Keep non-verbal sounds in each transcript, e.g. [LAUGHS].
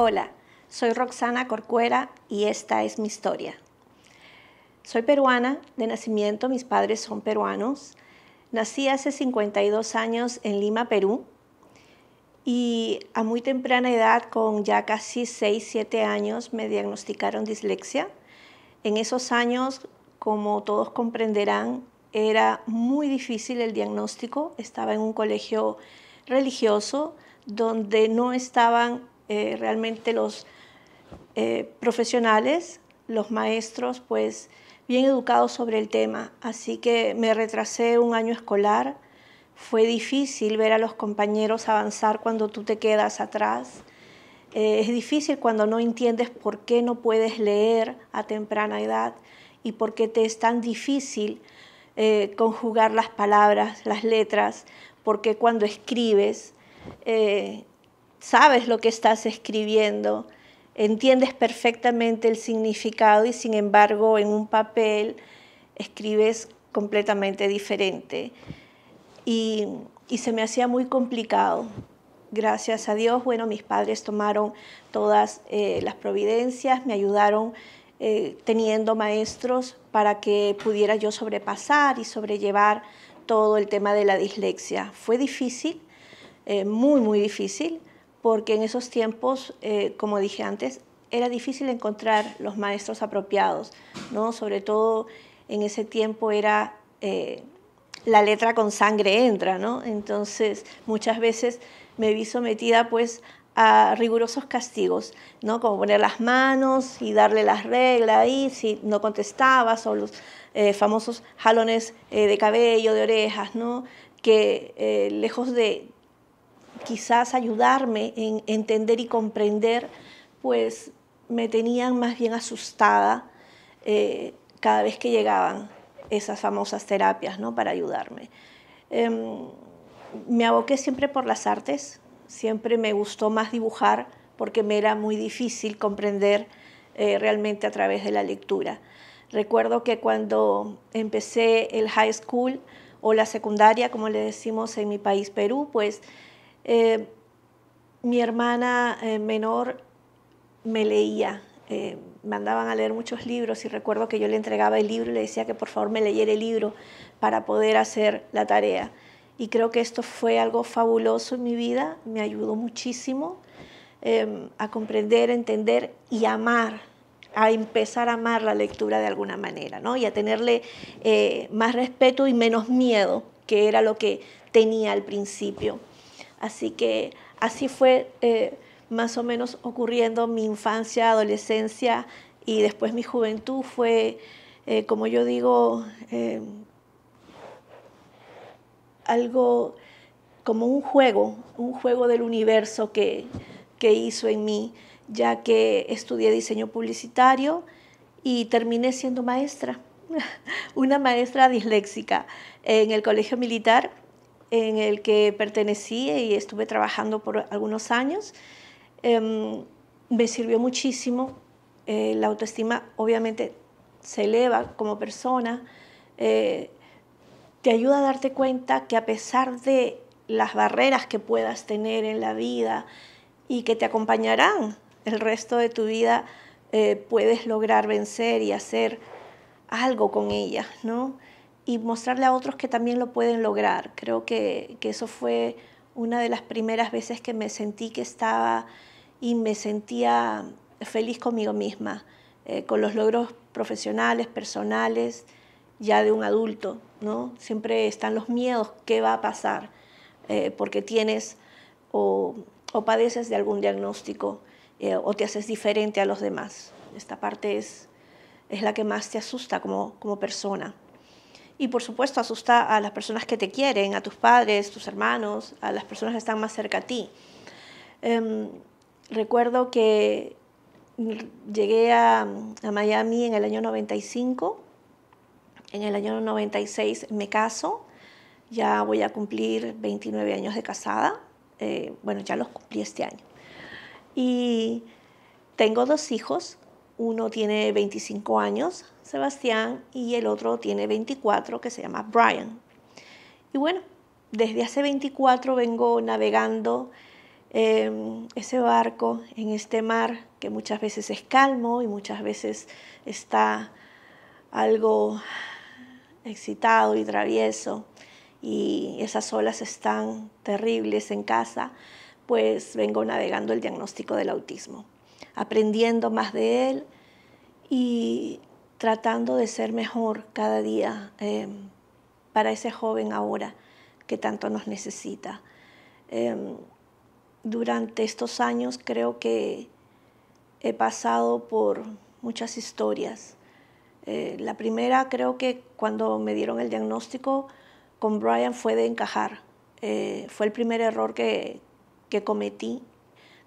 Hola, soy Roxana Corcuera y esta es mi historia. Soy peruana, de nacimiento mis padres son peruanos. Nací hace 52 años en Lima, Perú, y a muy temprana edad, con ya casi 6, 7 años, me diagnosticaron dislexia. En esos años, como todos comprenderán, era muy difícil el diagnóstico. Estaba en un colegio religioso donde no estaban eh, realmente los eh, profesionales, los maestros, pues bien educados sobre el tema. Así que me retrasé un año escolar. Fue difícil ver a los compañeros avanzar cuando tú te quedas atrás. Eh, es difícil cuando no entiendes por qué no puedes leer a temprana edad y por qué te es tan difícil conjugar las palabras, las letras, porque cuando escribes sabes lo que estás escribiendo, entiendes perfectamente el significado y sin embargo en un papel escribes completamente diferente. Y, se me hacía muy complicado. Gracias a Dios, bueno, mis padres tomaron todas eh, las providencias, me ayudaron eh, teniendo maestros para que pudiera yo sobrepasar y sobrellevar todo el tema de la dislexia. Fue difícil, eh, muy, muy difícil, porque en esos tiempos, eh, como dije antes, era difícil encontrar los maestros apropiados, ¿no? Sobre todo en ese tiempo era eh, la letra con sangre entra, ¿no? Entonces muchas veces me vi sometida pues a rigurosos castigos, ¿no? Como poner las manos y darle las reglas y si no contestaba, son los eh, famosos jalones de cabello, de orejas, ¿no? Que lejos de, quizás ayudarme en entender y comprender, pues me tenían más bien asustada eh, cada vez que llegaban esas famosas terapias ¿no? para ayudarme. Em, me aboqué siempre por las artes, siempre me gustó más dibujar porque me era muy difícil comprender eh, realmente a través de la lectura. Recuerdo que cuando empecé el high school o la secundaria, como le decimos en mi país Perú, pues eh, mi hermana eh, menor me leía, eh, me mandaban a leer muchos libros y recuerdo que yo le entregaba el libro y le decía que por favor me leyera el libro para poder hacer la tarea. Y creo que esto fue algo fabuloso en mi vida, me ayudó muchísimo em, a comprender, entender y amar, a empezar a amar la lectura de alguna manera, ¿no? Y a tenerle más respeto y menos miedo, que era lo que tenía al principio. Así que así fue eh, más o menos ocurriendo mi infancia, adolescencia y después mi juventud fue, eh, como yo digo, em, algo como un juego, un juego del universo que, que hizo en mí, ya que estudié diseño publicitario y terminé siendo maestra, [LAUGHS] una maestra disléxica en el colegio militar en el que pertenecí y estuve trabajando por algunos años. Em, me sirvió muchísimo. Eh, la autoestima obviamente se eleva como persona. Eh, te ayuda a darte cuenta que a pesar de las barreras que puedas tener en la vida y que te acompañarán el resto de tu vida, eh, puedes lograr vencer y hacer algo con ellas, ¿no? y mostrarle a otros que también lo pueden lograr. Creo que, eso fue una de las primeras veces que me sentí que estaba y me sentía feliz conmigo misma, eh, con los logros profesionales, personales, ya de un adulto, ¿no? Siempre están los miedos, ¿qué va a pasar? Eh, porque tienes o, padeces de algún diagnóstico eh, o te haces diferente a los demás. Esta parte es, la que más te asusta como persona y por supuesto asusta a las personas que te quieren, a tus padres, tus hermanos, a las personas que están más cerca a ti. Em, recuerdo que llegué a, Miami en el año 95, en el año 96 me caso, ya voy a cumplir 29 años de casada, eh, bueno, ya los cumplí este año. Y tengo dos hijos, uno tiene 25 años, Sebastián y el otro tiene 24 que se llama Brian. Y bueno, desde hace 24 vengo navegando em, ese barco en este mar que muchas veces es calmo y muchas veces está algo excitado y travieso y esas olas están terribles en casa, pues vengo navegando el diagnóstico del autismo, aprendiendo más de él y tratando de ser mejor cada día em, para ese joven ahora que tanto nos necesita. Em, durante estos años creo que he pasado por muchas historias. Eh, la primera creo que cuando me dieron el diagnóstico con Brian fue de encajar. Eh, fue el primer error que, que cometí.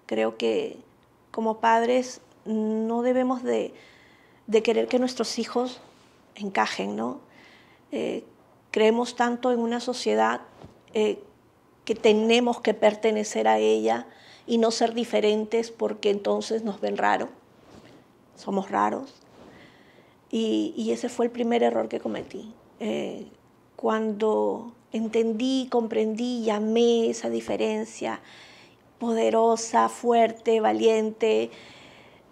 Creo que como padres no debemos de de querer que nuestros hijos encajen, ¿no? Eh, creemos tanto en una sociedad eh, que tenemos que pertenecer a ella y no ser diferentes porque entonces nos ven raro, somos raros. Y, ese fue el primer error que cometí. Eh, cuando entendí, comprendí y amé esa diferencia poderosa, fuerte, valiente,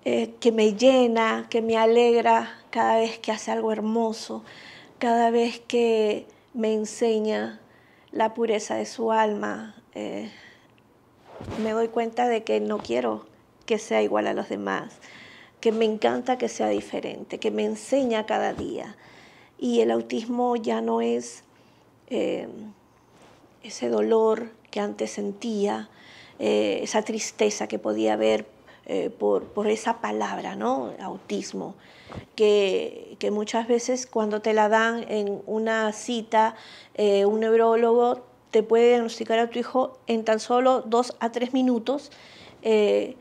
eh, que me llena, que me alegra cada vez que hace algo hermoso, cada vez que me enseña la pureza de su alma. Eh, me doy cuenta de que no quiero que sea igual a los demás, que me encanta que sea diferente, que me enseña cada día. Y el autismo ya no es eh, ese dolor que antes sentía, esa tristeza que podía haber eh, por, esa palabra, ¿no? Autismo, que, muchas veces cuando te la dan en una cita, eh, un neurólogo te puede diagnosticar a tu hijo en tan solo dos a tres minutos eh,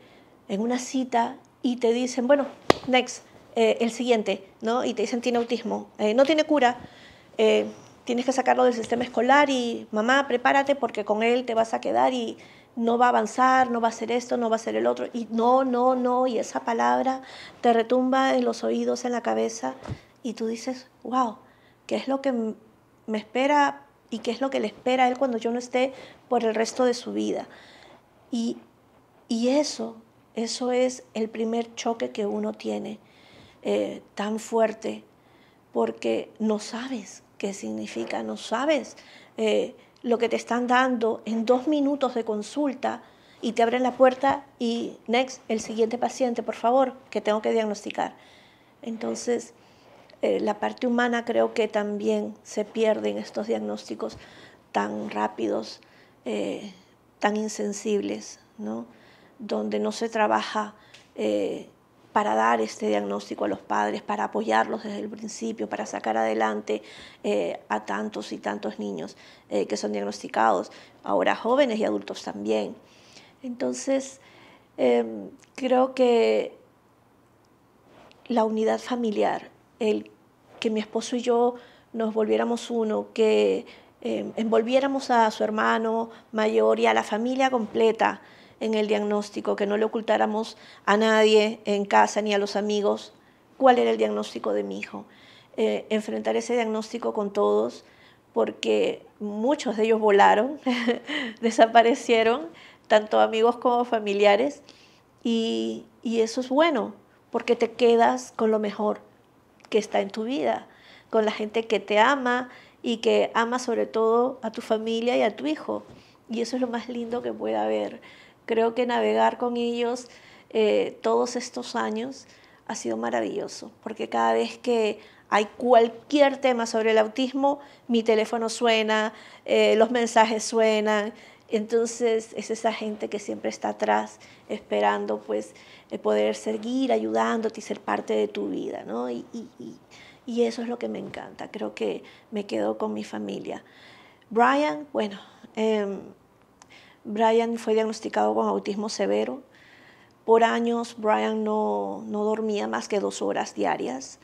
en una cita y te dicen, bueno, next, el siguiente, ¿no? Y te dicen, tiene autismo, no tiene cura tienes que sacarlo del sistema escolar y mamá, prepárate porque con él te vas a quedar y no va a avanzar, no va a hacer esto, no va a hacer el otro, y no, no, no, y esa palabra te retumba en los oídos, en la cabeza, y tú dices, wow, ¿qué es lo que me espera y qué es lo que le espera a él cuando yo no esté por el resto de su vida? Y, eso, eso es el primer choque que uno tiene eh, tan fuerte, porque no sabes qué significa, no sabes. Eh, lo que te están dando en dos minutos de consulta y te abren la puerta y next, el siguiente paciente, por favor, que tengo que diagnosticar. Entonces, eh, la parte humana creo que también se pierde en estos diagnósticos tan rápidos, eh, tan insensibles, ¿no? donde no se trabaja eh, para dar este diagnóstico a los padres, para apoyarlos desde el principio, para sacar adelante eh, a tantos y tantos niños eh, que son diagnosticados, ahora jóvenes y adultos también. Entonces, em, creo que la unidad familiar, el que mi esposo y yo nos volviéramos uno, que em, envolviéramos a su hermano mayor y a la familia completa, en el diagnóstico, que no le ocultáramos a nadie en casa ni a los amigos cuál era el diagnóstico de mi hijo. Eh, enfrentar ese diagnóstico con todos, porque muchos de ellos volaron, [LAUGHS] desaparecieron, tanto amigos como familiares, y, y eso es bueno, porque te quedas con lo mejor que está en tu vida, con la gente que te ama y que ama sobre todo a tu familia y a tu hijo. Y eso es lo más lindo que pueda haber. Creo que navegar con ellos eh, todos estos años ha sido maravilloso, porque cada vez que hay cualquier tema sobre el autismo, mi teléfono suena, eh, los mensajes suenan, entonces es esa gente que siempre está atrás esperando pues eh, poder seguir ayudándote y ser parte de tu vida, ¿no? Y, y, y, eso es lo que me encanta, creo que me quedo con mi familia. Brian, bueno, em, Brian fue diagnosticado con autismo severo. Por años Brian no, dormía más que dos horas diarias.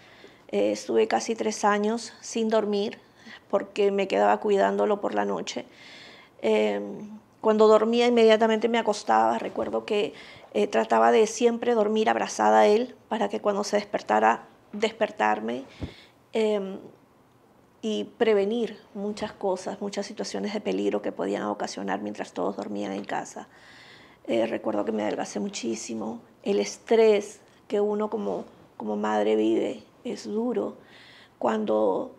Eh, estuve casi tres años sin dormir porque me quedaba cuidándolo por la noche. Eh, cuando dormía inmediatamente me acostaba. Recuerdo que eh, trataba de siempre dormir abrazada a él para que cuando se despertara, despertarme. Em, y prevenir muchas cosas, muchas situaciones de peligro que podían ocasionar mientras todos dormían en casa. Eh, recuerdo que me adelgacé muchísimo, el estrés que uno como, como madre vive es duro. Cuando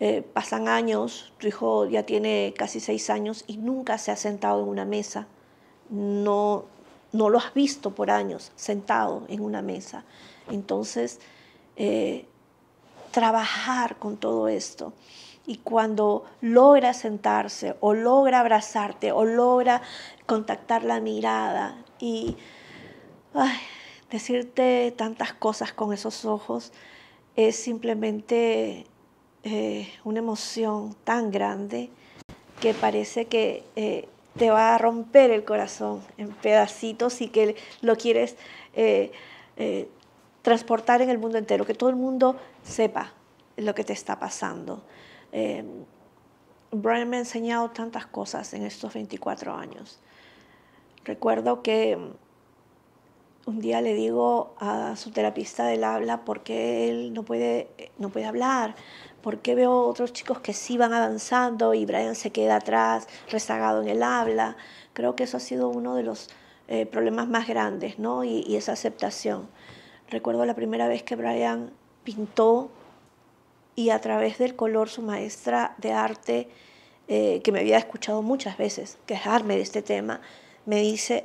eh, pasan años, tu hijo ya tiene casi seis años y nunca se ha sentado en una mesa, no, no lo has visto por años sentado en una mesa. Entonces, eh, trabajar con todo esto. Y cuando logra sentarse o logra abrazarte o logra contactar la mirada y decirte tantas cosas con esos ojos, es simplemente eh, una emoción tan grande que parece que eh, te va a romper el corazón en pedacitos y que lo quieres eh, transportar en el mundo entero, que todo el mundo sepa lo que te está pasando. Eh, Brian me ha enseñado tantas cosas en estos 24 años. Recuerdo que un día le digo a su terapista del habla por qué él no puede, hablar, por qué veo otros chicos que sí van avanzando y Brian se queda atrás, rezagado en el habla. Creo que eso ha sido uno de los eh, problemas más grandes, ¿no? y esa aceptación. Recuerdo la primera vez que Brian pintó y a través del color su maestra de arte, eh, que me había escuchado muchas veces quejarme de este tema, me dice,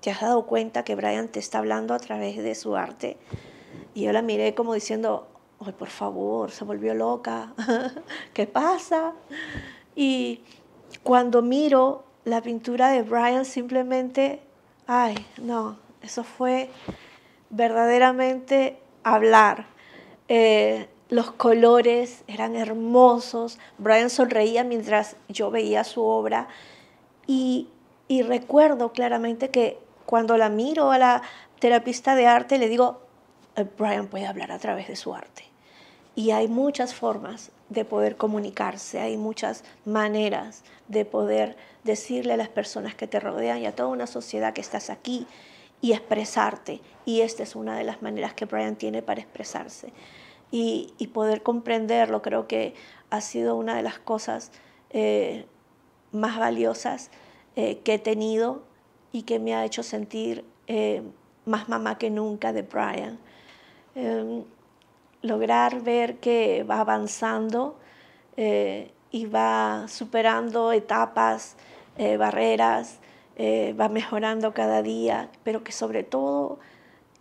¿te has dado cuenta que Brian te está hablando a través de su arte? Y yo la miré como diciendo, ay, por favor, se volvió loca, [LAUGHS] ¿qué pasa? Y cuando miro la pintura de Brian, simplemente, ay, no, eso fue verdaderamente hablar. Eh, los colores eran hermosos, Brian sonreía mientras yo veía su obra y, y recuerdo claramente que cuando la miro a la terapista de arte le digo, eh, Brian puede hablar a través de su arte. Y hay muchas formas de poder comunicarse, hay muchas maneras de poder decirle a las personas que te rodean y a toda una sociedad que estás aquí, y expresarte. Y esta es una de las maneras que Brian tiene para expresarse. Y, poder comprenderlo creo que ha sido una de las cosas eh, más valiosas eh, que he tenido y que me ha hecho sentir eh, más mamá que nunca de Brian. Em, lograr ver que va avanzando y va superando etapas, barreras, eh, va mejorando cada día, pero que sobre todo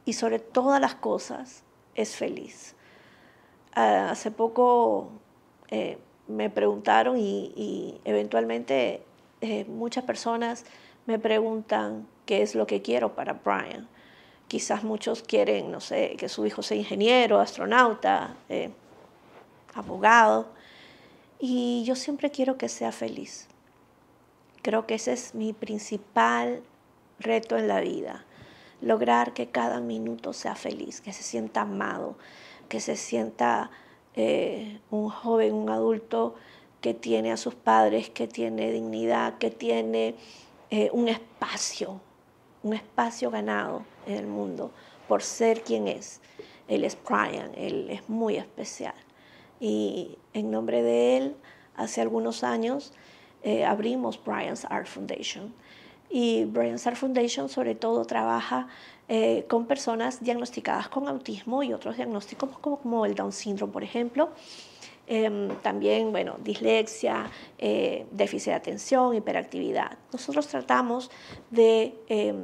y sobre todas las cosas es feliz. Ah, hace poco eh, me preguntaron y, eventualmente eh, muchas personas me preguntan qué es lo que quiero para Brian. Quizás muchos quieren, no sé, que su hijo sea ingeniero, astronauta, abogado. Y yo siempre quiero que sea feliz Creo que ese es mi principal reto en la vida, lograr que cada minuto sea feliz, que se sienta amado, que se sienta eh, un joven, un adulto que tiene a sus padres, que tiene dignidad, que tiene eh, un espacio, un espacio ganado en el mundo por ser quien es. Él es Brian, él es muy especial. Y en nombre de él, hace algunos años, eh, abrimos Brian's Art Foundation. Y Brian's Art Foundation sobre todo trabaja eh, con personas diagnosticadas con autismo y otros diagnósticos como, el Down syndrome, por ejemplo. Em, también, bueno, dislexia, eh, déficit de atención, hiperactividad. Nosotros tratamos de em,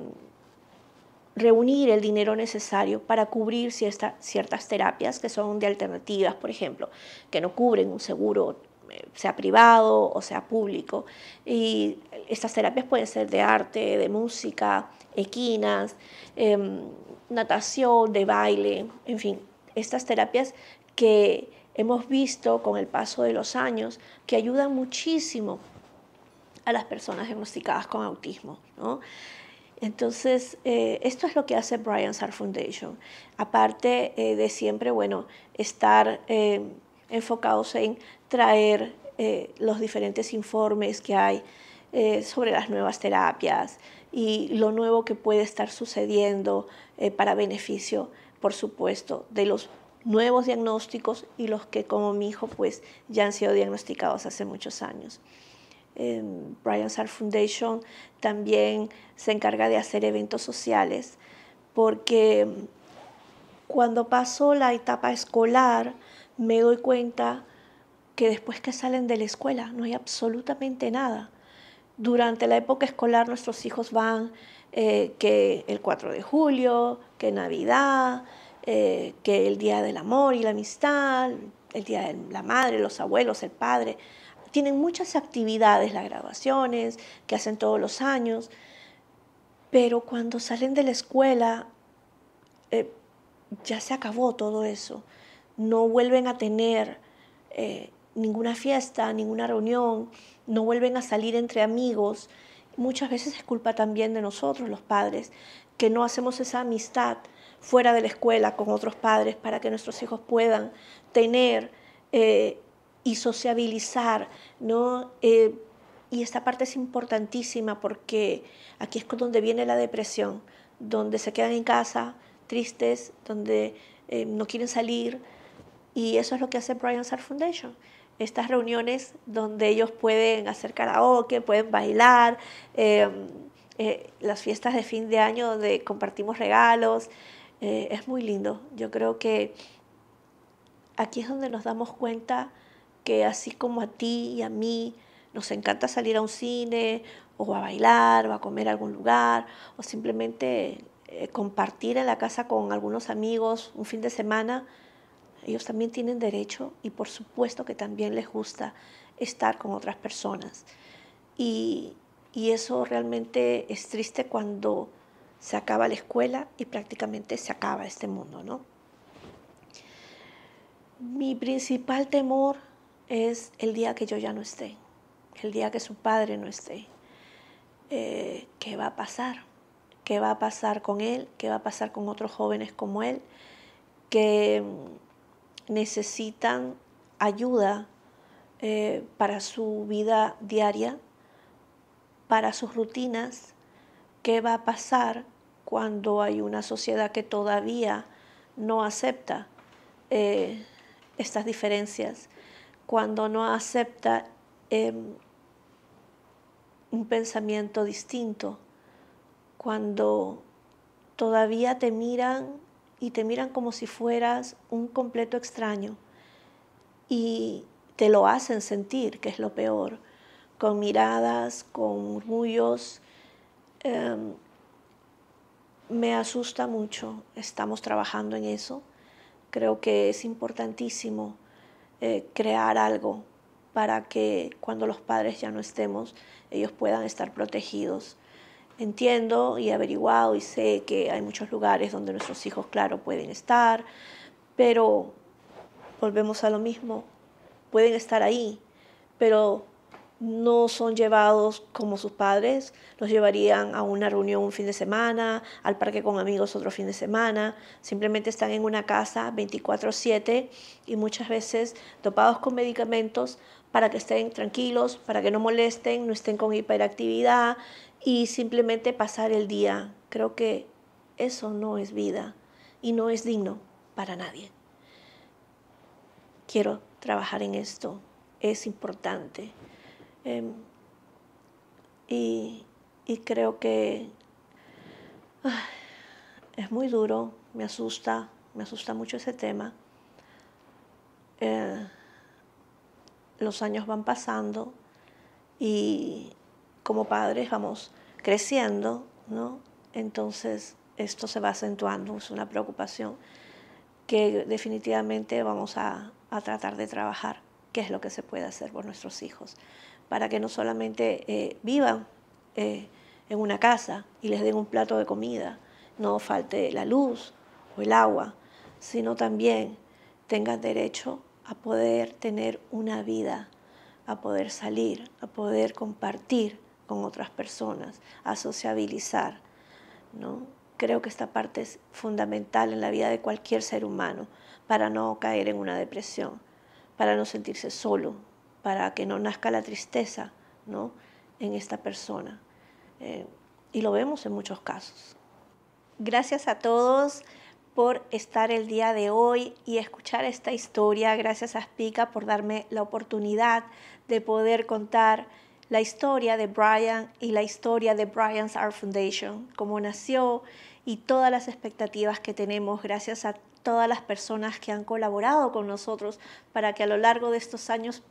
reunir el dinero necesario para cubrir ciertas terapias que son de alternativas, por ejemplo, que no cubren un seguro eh, sea privado o sea público. Y estas terapias pueden ser de arte, de música, equinas, em, natación, de baile, en fin, estas terapias que hemos visto con el paso de los años que ayudan muchísimo a las personas diagnosticadas con autismo. Entonces, eh, esto es lo que hace Brian's Sar Foundation. Aparte eh, de siempre, bueno, estar enfocados en traer eh, los diferentes informes que hay eh, sobre las nuevas terapias y lo nuevo que puede estar sucediendo eh, para beneficio, por supuesto, de los nuevos diagnósticos y los que como mi hijo pues ya han sido diagnosticados hace muchos años. Eh, em, Brian Sal Foundation también se encarga de hacer eventos sociales porque cuando pasó la etapa escolar me doy cuenta que después que salen de la escuela no hay absolutamente nada. Durante la época escolar nuestros hijos van eh, que el 4 de julio, que Navidad, eh, que el Día del Amor y la Amistad, el Día de la Madre, los abuelos, el padre. Tienen muchas actividades, las graduaciones, que hacen todos los años, pero cuando salen de la escuela eh, ya se acabó todo eso. No vuelven a tener ninguna fiesta, ninguna reunión, no vuelven a salir entre amigos. Muchas veces es culpa también de nosotros, los padres, que no hacemos esa amistad fuera de la escuela con otros padres para que nuestros hijos puedan tener eh, y sociabilizar, eh, y esta parte es importantísima porque aquí es donde viene la depresión, donde se quedan en casa tristes, donde eh, no quieren salir, y eso es lo que hace Brian Sar Foundation estas reuniones donde ellos pueden hacer karaoke, pueden bailar, eh, eh, las fiestas de fin de año donde compartimos regalos. Eh, es muy lindo. Yo creo que aquí es donde nos damos cuenta que así como a ti y a mí nos encanta salir a un cine o a bailar o a comer a algún lugar o simplemente compartir en la casa con algunos amigos un fin de semana, ellos también tienen derecho y por supuesto que también les gusta estar con otras personas. Y, eso realmente es triste cuando se acaba la escuela y prácticamente se acaba este mundo, ¿no? Mi principal temor es el día que yo ya no esté, el día que su padre no esté. Eh, ¿Qué va a pasar? ¿Qué va a pasar con él? ¿Qué va a pasar con otros jóvenes como él? Que necesitan ayuda eh, para su vida diaria, para sus rutinas, qué va a pasar cuando hay una sociedad que todavía no acepta eh, estas diferencias, cuando no acepta em, un pensamiento distinto, cuando todavía te miran y te miran como si fueras un completo extraño y te lo hacen sentir, que es lo peor, con miradas, con murmullos. Em, me asusta mucho, estamos trabajando en eso. Creo que es importantísimo eh, crear algo para que cuando los padres ya no estemos, ellos puedan estar protegidos entiendo y he averiguado y sé que hay muchos lugares donde nuestros hijos, claro, pueden estar, pero volvemos a lo mismo, pueden estar ahí, pero no son llevados como sus padres, los llevarían a una reunión un fin de semana, al parque con amigos otro fin de semana, simplemente están en una casa 24/7 y muchas veces topados con medicamentos para que estén tranquilos, para que no molesten, no estén con hiperactividad, y simplemente pasar el día. Creo que eso no es vida y no es digno para nadie. Quiero trabajar en esto, es importante. Em, y, creo que ah, es muy duro, me asusta, me asusta mucho ese tema. Eh, los años van pasando y como padres vamos creciendo, Entonces esto se va acentuando, es una preocupación que definitivamente vamos a, tratar de trabajar, qué es lo que se puede hacer por nuestros hijos, para que no solamente eh, vivan eh, en una casa y les den un plato de comida, no falte la luz o el agua, sino también tengan derecho a poder tener una vida, a poder salir, a poder compartir, con otras personas, a sociabilizar. ¿no? Creo que esta parte es fundamental en la vida de cualquier ser humano para no caer en una depresión, para no sentirse solo, para que no nazca la tristeza ¿no? en esta persona. Eh, y lo vemos en muchos casos. Gracias a todos por estar el día de hoy y escuchar esta historia. Gracias a Spica por darme la oportunidad de poder contar la historia de Brian y la historia de Brian's Art Foundation, cómo nació y todas las expectativas que tenemos gracias a todas las personas que han colaborado con nosotros para que a lo largo de estos años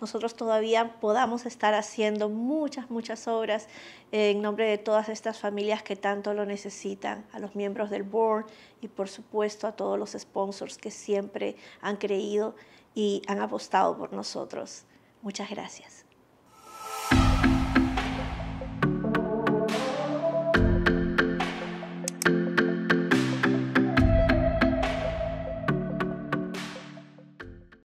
nosotros todavía podamos estar haciendo muchas, muchas obras en nombre de todas estas familias que tanto lo necesitan, a los miembros del board y por supuesto a todos los sponsors que siempre han creído y han apostado por nosotros. Muchas gracias.